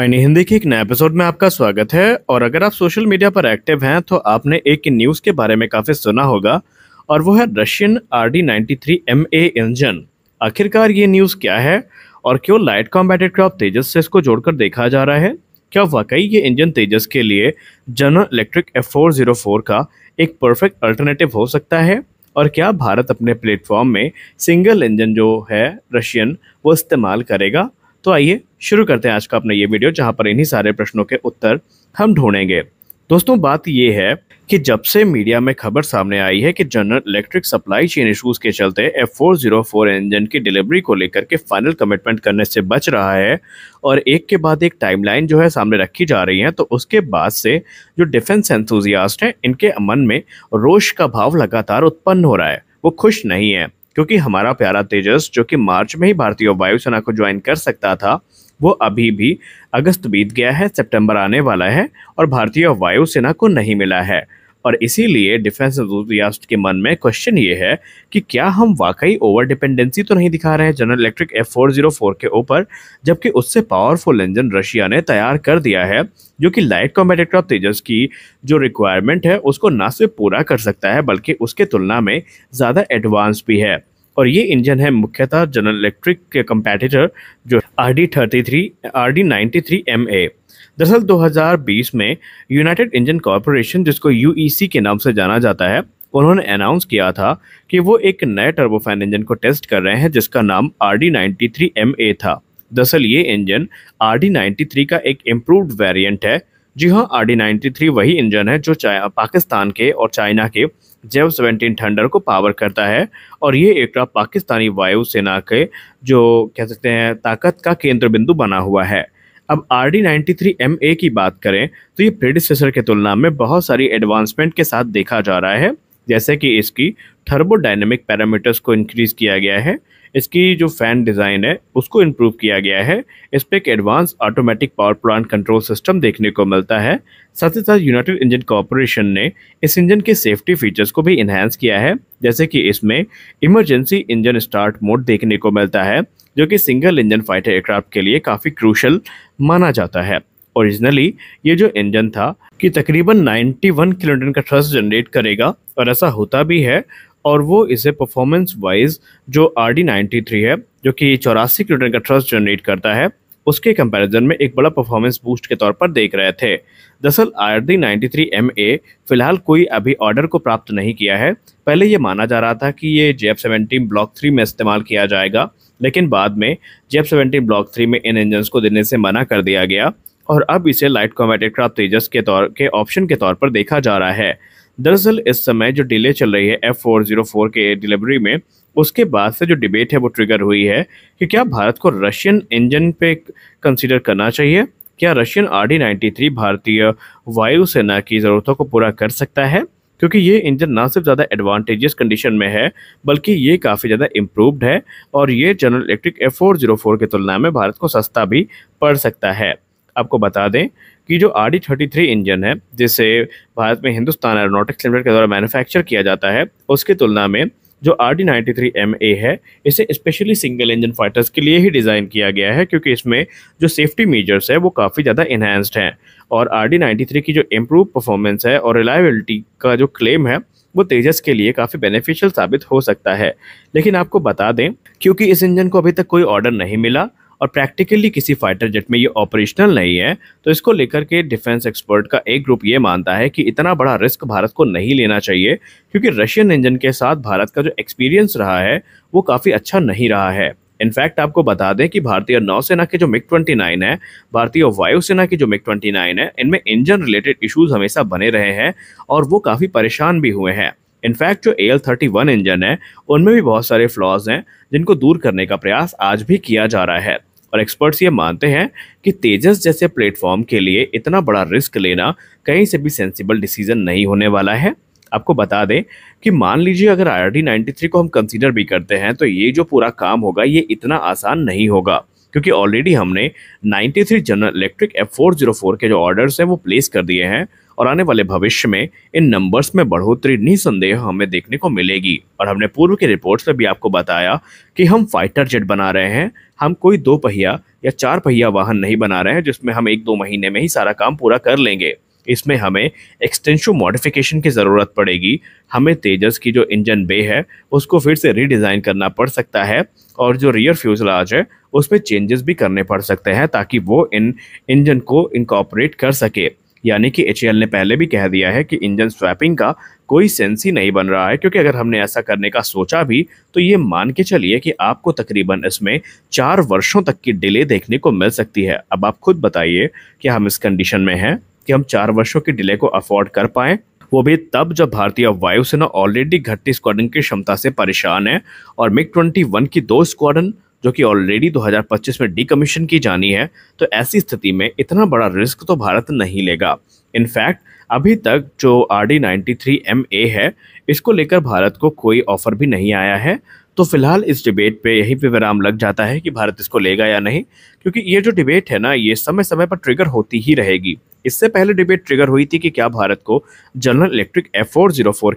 आईनी हिंदी के एक नए एपिसोड में आपका स्वागत है और अगर आप सोशल मीडिया पर एक्टिव हैं तो आपने एक न्यूज़ के बारे में काफ़ी सुना होगा और वो है Russian R D ninety three M A engine आखिरकार ये न्यूज़ क्या है और क्यों लाइट कॉम्बेटेड क्राफ्ट तेजस से इसको जोड़कर देखा जा रहा है क्या वाकई ये इंजन तेजस के लिए General Electric F four zero four का एक परफेक्ट अल्टरनेटिव हो सकता है और क्या भारत अपने प्लेटफॉर्म में सिंगल इंजन जो है रशियन वो इस्तेमाल करेगा तो आइए शुरू करते हैं आज का अपना ये वीडियो जहां पर इन्हीं सारे प्रश्नों के उत्तर हम ढूंढेंगे दोस्तों बात यह है कि जब से मीडिया में खबर सामने आई है कि General Electric supply chain issues के चलते F four zero four engine की डिलीवरी को लेकर के फाइनल कमिटमेंट करने से बच रहा है और एक के बाद एक टाइमलाइन जो है सामने रखी जा रही है तो उसके बाद से जो डिफेंस एंथुजियास्ट हैं इनके मन में रोष का भाव लगातार उत्पन्न हो रहा है वो खुश नहीं है क्योंकि हमारा प्यारा तेजस जो कि मार्च में ही भारतीय वायुसेना को ज्वाइन कर सकता था वो अभी भी अगस्त बीत गया है सितंबर आने वाला है और भारतीय वायुसेना को नहीं मिला है और इसीलिए डिफेंस एंथुजियास्ट के मन में क्वेश्चन ये है कि क्या हम वाकई ओवर डिपेंडेंसी तो नहीं दिखा रहे हैं General Electric F four zero four के ऊपर जबकि उससे पावरफुल इंजन रशिया ने तैयार कर दिया है जो कि लाइट कॉम्बैट एयरक्राफ्ट तेजस की जो रिक्वायरमेंट है उसको ना सिर्फ पूरा कर सकता है बल्कि उसके तुलना में ज़्यादा एडवांस भी है और ये इंजन है मुख्यतः जनरल इलेक्ट्रिक के कंपेटिटर जो R D thirty three R D ninety three M A दरअसल 2020 में यूनाइटेड इंजन कॉरपोरेशन जिसको यू e के नाम से जाना जाता है उन्होंने अनाउंस किया था कि वो एक नए टर्बोफैन इंजन को टेस्ट कर रहे हैं जिसका नाम आर डी था दरअसल ये इंजन आर डी का एक इम्प्रूव्ड वेरियंट है जी हाँ आर डी वही इंजन है जो पाकिस्तान के और चाइना के जेव सेवेंटीन थंडर को पावर करता है और ये एयरक्राफ्ट पाकिस्तानी वायुसेना के जो कह सकते हैं ताकत का केंद्र बिंदु बना हुआ है अब R D ninety three M A की बात करें तो ये प्रेडिसेसर के तुलना में बहुत सारी एडवांसमेंट के साथ देखा जा रहा है जैसे कि इसकी थर्बोडाइनमिक पैरामीटर्स को इंक्रीज किया गया है इसकी जो फ़ैन डिज़ाइन है उसको इम्प्रूव किया गया है इस पर एक advance automatic power plant control system देखने को मिलता है साथ ही साथ यूनाइटेड इंजन कॉरपोरेशन ने इस इंजन के सेफ्टी फीचर्स को भी इन्हेंस किया है जैसे कि इसमें इमरजेंसी इंजन स्टार्ट मोड देखने को मिलता है जो कि सिंगल इंजन फाइटर एयरक्राफ्ट के लिए काफ़ी क्रूशल माना जाता है ओरिजिनली ये जो इंजन था कि तकरीबन 91 किलोमीटर का थ्रस्ट जनरेट करेगा और ऐसा होता भी है और वो इसे परफॉर्मेंस वाइज जो आर डी नाइन्टी थ्री है जो कि चौरासी किलोमीटर का थ्रस्ट जनरेट करता है उसके कंपैरिजन में एक बड़ा परफॉर्मेंस बूस्ट के तौर पर देख रहे थे दरअसल R D ninety three M A फिलहाल कोई अभी ऑर्डर को प्राप्त नहीं किया है पहले ये माना जा रहा था कि ये J F seventeen block three में इस्तेमाल किया जाएगा लेकिन बाद में J F seventeen block three में इन इंजन को देने से मना कर दिया गया और अब इसे लाइट कॉमेटेड क्राफ्ट तेजस के तौर के ऑप्शन के तौर पर देखा जा रहा है दरअसल इस समय जो डिले चल रही है एफ फोर जीरो फोर के डिलीवरी में उसके बाद से जो डिबेट है वो ट्रिगर हुई है कि क्या भारत को रशियन इंजन पे कंसिडर करना चाहिए क्या Russian R D ninety three भारतीय वायुसेना की ज़रूरतों को पूरा कर सकता है क्योंकि ये इंजन ना सिर्फ ज़्यादा एडवांटेजियस कंडीशन में है बल्कि ये काफ़ी ज़्यादा इम्प्रूवड है और ये General Electric F four zero four की तुलना में भारत को सस्ता भी पड़ सकता है आपको बता दें कि जो R D thirty three engine है जिसे भारत में हिंदुस्तान एरोनोटिक्स लिमिटेड के द्वारा मैन्युफैक्चर किया जाता है उसकी तुलना में जो R D ninety three M A है इसे स्पेशली सिंगल इंजन फाइटर्स के लिए ही डिज़ाइन किया गया है क्योंकि इसमें जो सेफ्टी मेजर्स है वो काफ़ी ज़्यादा इन्हेंस्ड हैं और आर डी नाइन्टी थ्री की जो इम्प्रूव परफॉर्मेंस है और रिलायबिलिटी का जो क्लेम है वो तेजस के लिए काफ़ी बेनिफिशियल साबित हो सकता है लेकिन आपको बता दें क्योंकि इस इंजन को अभी तक कोई ऑर्डर नहीं मिला और प्रैक्टिकली किसी फाइटर जेट में ये ऑपरेशनल नहीं है तो इसको लेकर के डिफेंस एक्सपर्ट का एक ग्रुप ये मानता है कि इतना बड़ा रिस्क भारत को नहीं लेना चाहिए क्योंकि रशियन इंजन के साथ भारत का जो एक्सपीरियंस रहा है वो काफ़ी अच्छा नहीं रहा है इनफैक्ट आपको बता दें कि भारतीय नौसेना के जो मिग 29 है भारतीय वायुसेना की जो मिग 29 है इनमें इंजन रिलेटेड इश्यूज हमेशा बने रहे हैं और वो काफ़ी परेशान भी हुए हैं इनफैक्ट जो एल थर्टी इंजन है उनमें भी बहुत सारे फ्लॉज हैं जिनको दूर करने का प्रयास आज भी किया जा रहा है और एक्सपर्ट्स ये मानते हैं कि तेजस जैसे प्लेटफॉर्म के लिए इतना बड़ा रिस्क लेना कहीं से भी सेंसिबल डिसीजन नहीं होने वाला है आपको बता दें कि मान लीजिए अगर I R T ninety three को हम कंसिडर भी करते हैं तो ये जो पूरा काम होगा ये इतना आसान नहीं होगा क्योंकि ऑलरेडी हमने 93 General Electric F four zero four के जो ऑर्डर्स हैं वो प्लेस कर दिए हैं और आने वाले भविष्य में इन नंबर्स में बढ़ोतरी निसंदेह हमें देखने को मिलेगी और हमने पूर्व की रिपोर्ट्स में भी आपको बताया कि हम फाइटर जेट बना रहे हैं हम कोई दो पहिया या चार पहिया वाहन नहीं बना रहे हैं जिसमें हम एक दो महीने में ही सारा काम पूरा कर लेंगे इसमें हमें एक्सटेंशन मॉडिफिकेशन की ज़रूरत पड़ेगी हमें तेजस की जो इंजन बे है उसको फिर से रीडिज़ाइन करना पड़ सकता है और जो रियर फ्यूजलाज है उसमें चेंजेस भी करने पड़ सकते हैं ताकि वो इन इंजन को इनकॉपरेट कर सके यानी कि एच ने पहले भी कह दिया है कि इंजन स्वैपिंग का कोई सेंस ही नहीं बन रहा है क्योंकि अगर हमने ऐसा करने का सोचा भी तो ये मान के चलिए कि आपको तकरीबन इसमें चार वर्षों तक की डिले देखने को मिल सकती है अब आप खुद बताइए कि हम इस कंडीशन में हैं कि हम चार वर्षों की डिले को अफोर्ड कर पाएं वो भी तब जब भारतीय वायुसेना ऑलरेडी घटती स्क्वाडन की क्षमता से परेशान है और मिग ट्वेंटी की दो स्क्वाडन जो कि ऑलरेडी 2025 में डिकमीशन की जानी है तो ऐसी स्थिति में इतना बड़ा रिस्क तो भारत नहीं लेगा इनफैक्ट अभी तक जो R D ninety three M A है इसको लेकर भारत को कोई ऑफर भी नहीं आया है तो फिलहाल इस डिबेट पे यहीं पे विराम लग जाता है कि भारत इसको लेगा या नहीं क्योंकि ये जो डिबेट है ना ये समय समय पर ट्रिगर होती ही रहेगी इससे पहले डिबेट ट्रिगर हुई थी कि क्या भारत को जनरल इलेक्ट्रिक एफ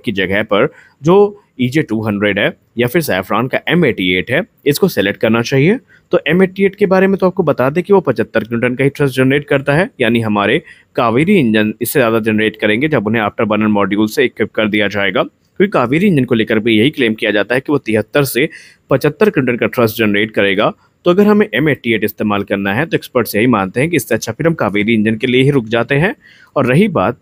की जगह पर जो ई जे टू हंड्रेड है या फिर सैफरान का एम एटी एट है इसको सेलेक्ट करना चाहिए तो एम एटी एट के बारे में तो आपको बता दें कि वो पचहत्तर न्यूटन का ही थ्रस्ट जनरेट करता है यानी हमारे कावेरी इंजन इससे ज़्यादा जनरेट करेंगे जब उन्हें आफ्टर बर्नर मॉड्यूल से इक्विप कर दिया जाएगा क्योंकि कावेरी इंजन को लेकर भी यही क्लेम किया जाता है कि वो तिहत्तर से पचहत्तर क्विंटल का थ्रस्ट जनरेट करेगा तो अगर हमें एम एट्टी एट इस्तेमाल करना है तो एक्सपर्ट्स यही मानते हैं कि इससे अच्छा फिर हम कावेरी इंजन के लिए ही रुक जाते हैं और रही बात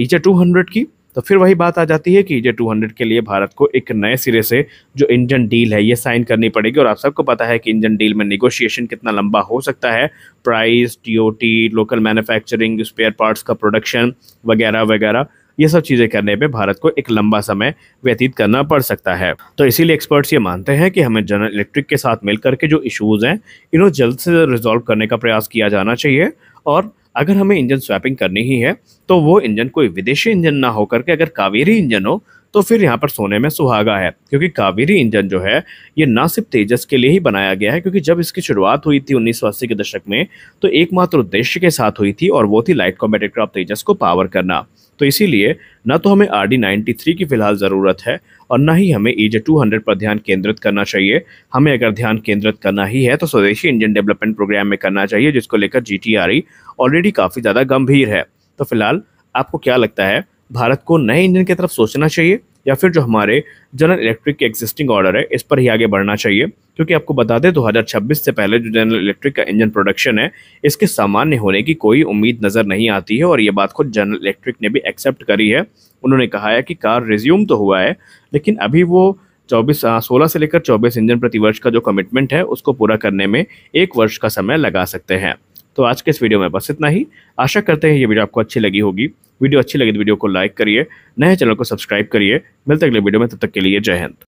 ईचा टू हंड्रेड की तो फिर वही बात आ जाती है कि जे टू के लिए भारत को एक नए सिरे से जो इंजन डील है ये साइन करनी पड़ेगी और आप सबको पता है कि इंजन डील में निगोशिएशन कितना लंबा हो सकता है priority local manufacturing spare parts का प्रोडक्शन वगैरह वगैरह ये सब चीज़ें करने में भारत को एक लंबा समय व्यतीत करना पड़ सकता है तो इसीलिए एक्सपर्ट्स ये मानते हैं कि हमें जनरल इलेक्ट्रिक के साथ मिलकर के जो इशूज़ हैं इन्हों जल्द से जल्द रिजॉल्व करने का प्रयास किया जाना चाहिए और अगर हमें इंजन स्वैपिंग करनी ही है तो वो इंजन कोई विदेशी इंजन ना होकर के अगर कावेरी इंजन हो तो फिर यहाँ पर सोने में सुहागा है क्योंकि कावेरी इंजन जो है ये ना सिर्फ तेजस के लिए ही बनाया गया है क्योंकि जब इसकी शुरुआत हुई थी उन्नीस के दशक में तो एकमात्र उद्देश्य के साथ हुई थी और वो थी लाइट कॉम्बेटेड क्राफ्ट तेजस को पावर करना तो इसीलिए न तो हमें आर डी नाइन्टी थ्री की फिलहाल ज़रूरत है और न ही हमें ई जे टू हंड्रेड पर ध्यान केंद्रित करना चाहिए हमें अगर ध्यान केंद्रित करना ही है तो स्वदेशी इंजन डेवलपमेंट प्रोग्राम में करना चाहिए जिसको लेकर G T R already e काफ़ी ज़्यादा गंभीर है तो फिलहाल आपको क्या लगता है भारत को नए इंजन की तरफ सोचना चाहिए या फिर जो हमारे जनरल इलेक्ट्रिक के एग्जिस्टिंग ऑर्डर है इस पर ही आगे बढ़ना चाहिए क्योंकि आपको बता दें 2026 से पहले जो जनरल इलेक्ट्रिक का इंजन प्रोडक्शन है इसके सामान्य होने की कोई उम्मीद नज़र नहीं आती है और ये बात खुद जनरल इलेक्ट्रिक ने भी एक्सेप्ट करी है उन्होंने कहा है कि कार रिज्यूम तो हुआ है लेकिन अभी वो चौबीस हाँ, सोलह से लेकर चौबीस इंजन प्रति वर्ष का जो कमिटमेंट है उसको पूरा करने में एक वर्ष का समय लगा सकते हैं तो आज के इस वीडियो में बस इतना ही आशा करते हैं ये वीडियो आपको अच्छी लगी होगी वीडियो अच्छी लगी तो वीडियो को लाइक करिए नए चैनल को सब्सक्राइब करिए मिलते अगले वीडियो में तब तक के लिए जय हिंद